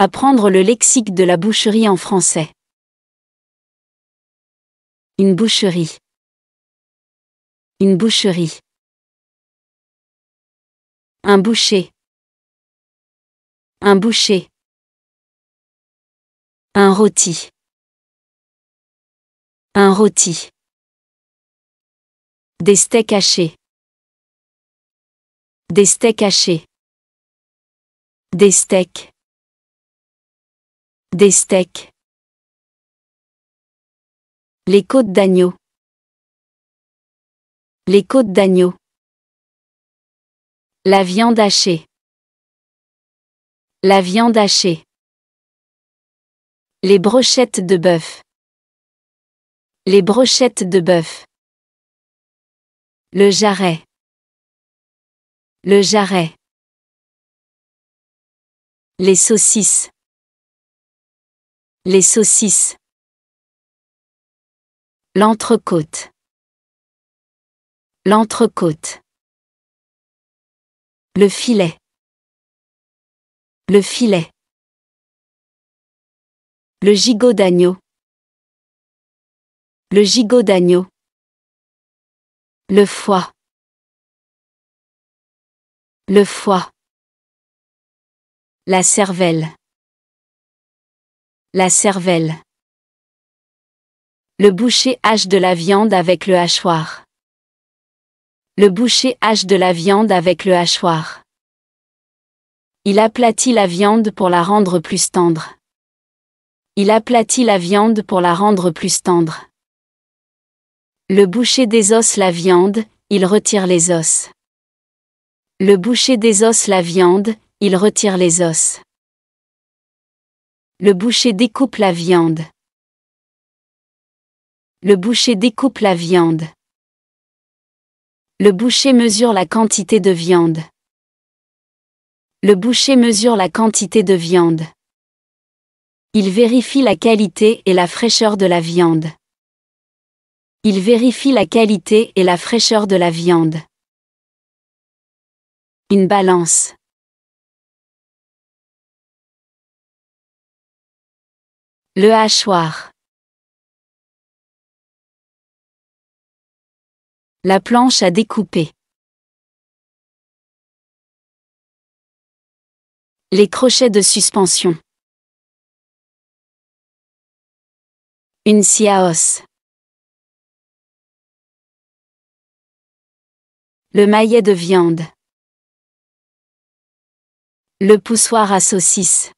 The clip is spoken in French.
Apprendre le lexique de la boucherie en français. Une boucherie. Une boucherie. Un boucher. Un boucher. Un rôti. Un rôti. Des steaks hachés. Des steaks hachés. Des steaks. Des steaks. Les côtes d'agneau. Les côtes d'agneau. La viande hachée. La viande hachée. Les brochettes de bœuf. Les brochettes de bœuf. Le jarret. Le jarret. Les saucisses. Les saucisses. L'entrecôte. L'entrecôte. Le filet. Le filet. Le gigot d'agneau. Le gigot d'agneau. Le foie. Le foie. La cervelle. La cervelle. Le boucher hache de la viande avec le hachoir. Le boucher hache de la viande avec le hachoir. Il aplatit la viande pour la rendre plus tendre. Il aplatit la viande pour la rendre plus tendre. Le boucher désosse la viande, il retire les os. Le boucher désosse la viande, il retire les os. Le boucher découpe la viande. Le boucher découpe la viande. Le boucher mesure la quantité de viande. Le boucher mesure la quantité de viande. Il vérifie la qualité et la fraîcheur de la viande. Il vérifie la qualité et la fraîcheur de la viande. Une balance. Le hachoir. La planche à découper. Les crochets de suspension. Une scie à os. Le maillet de viande. Le poussoir à saucisse.